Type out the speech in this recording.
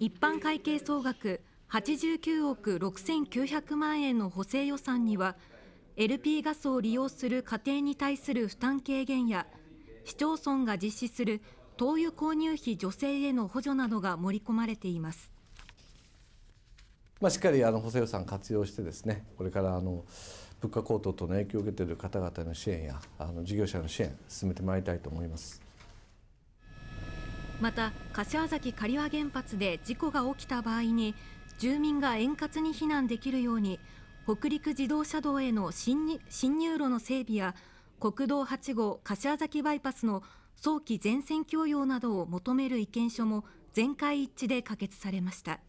一般会計総額89億6900万円の補正予算には LP ガスを利用する家庭に対する負担軽減や市町村が実施する灯油購入費助成への補助などが盛り込まれています。まあ、しっかりあの補正予算活用してですねこれからあの物価高騰との影響を受けている方々の支援やあの事業者の支援進めてまいりたいと思います。また柏崎刈羽原発で事故が起きた場合に住民が円滑に避難できるように北陸自動車道への進入路の整備や国道8号柏崎バイパスの早期全線供用などを求める意見書も全会一致で可決されました。